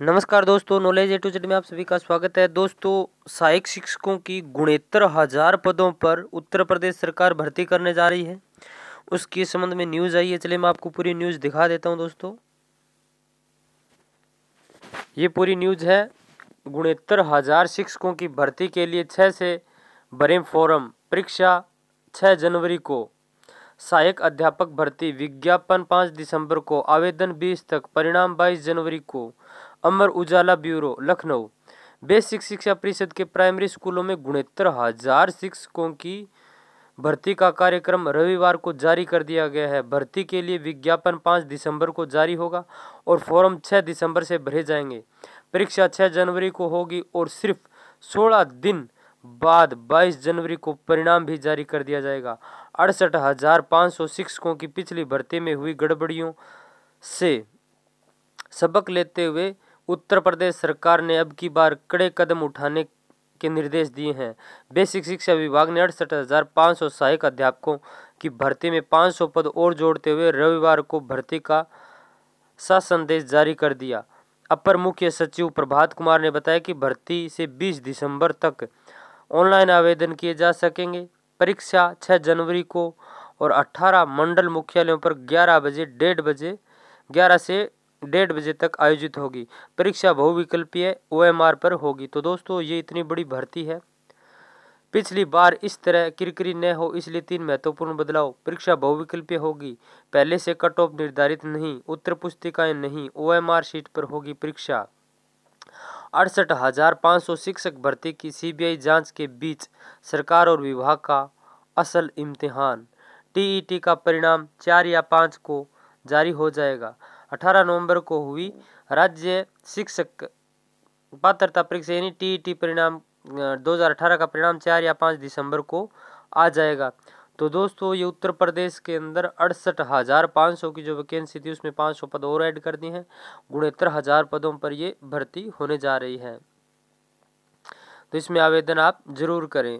नमस्कार दोस्तों knowledge a to Z में आप सभी का स्वागत है दोस्तों सहायक शिक्षकों की गुणेत्तर हजार पदों पर उत्तर प्रदेश सरकार भर्ती करने जा रही है उसके संबंध में न्यूज़ आई है चलिए मैं आपको पूरी न्यूज़ दिखा देता हूं दोस्तों ये पूरी न्यूज़ है गुणहत्तर हजार शिक्षकों की भर्ती के लिए छः से भरे फोरम परीक्षा छः जनवरी को सहायक अध्यापक भर्ती विज्ञापन पाँच दिसंबर को आवेदन बीस तक परिणाम बाईस जनवरी को अमर उजाला ब्यूरो लखनऊ बेसिक शिक्षा परिषद के प्राइमरी स्कूलों में गुणहत्तर हजार शिक्षकों की भर्ती का कार्यक्रम रविवार को जारी कर दिया गया है भर्ती के लिए विज्ञापन पाँच दिसंबर को जारी होगा और फॉर्म छः दिसंबर से भरे जाएंगे परीक्षा छः जनवरी को होगी और सिर्फ सोलह दिन बाद 22 जनवरी को परिणाम भी जारी कर दिया जाएगा अड़सठ हजार पाँच सौ शिक्षकों की पिछली भर्ती में हुई गड़बड़ियों से सबक लेते हुए उत्तर प्रदेश सरकार ने अब की बार कड़े कदम उठाने के निर्देश दिए हैं बेसिक शिक्षा विभाग ने अड़सठ हज़ार पाँच सौ सहायक अध्यापकों की भर्ती में पाँच सौ पद और जोड़ते हुए रविवार को भर्ती का सा संदेश जारी कर दिया अपर मुख्य सचिव प्रभात कुमार ने बताया कि भर्ती से 20 दिसंबर तक ऑनलाइन आवेदन किए जा सकेंगे परीक्षा 6 जनवरी को और 18 मंडल मुख्यालयों पर 11 बजे डेढ़ बजे 11 से डेढ़ बजे तक आयोजित होगी परीक्षा बहुविकल्पीय ओ पर होगी तो दोस्तों ये इतनी बड़ी भर्ती है पिछली बार इस तरह किरकिरी न हो इसलिए तीन महत्वपूर्ण तो बदलाव परीक्षा बहुविकल्पीय होगी पहले से कट ऑफ निर्धारित नहीं उत्तर पुस्तिकाएं नहीं ओ शीट पर होगी परीक्षा अड़सठ हजार पाँच सौ शिक्षक भर्ती की सीबीआई जांच के बीच सरकार और विभाग का असल इम्तिहान टीईटी का परिणाम चार या पाँच को जारी हो जाएगा 18 नवंबर को हुई राज्य शिक्षक पात्रता परीक्षा यानी टी टी e परिणाम 2018 का परिणाम चार या पाँच दिसंबर को आ जाएगा तो दोस्तों ये उत्तर प्रदेश के अंदर अड़सठ हज़ार पाँच सौ की जो वैकेंसी थी उसमें पाँच सौ पद और ऐड कर दिए हैं गुणहत्तर हज़ार पदों पर ये भर्ती होने जा रही है तो इसमें आवेदन आप ज़रूर करें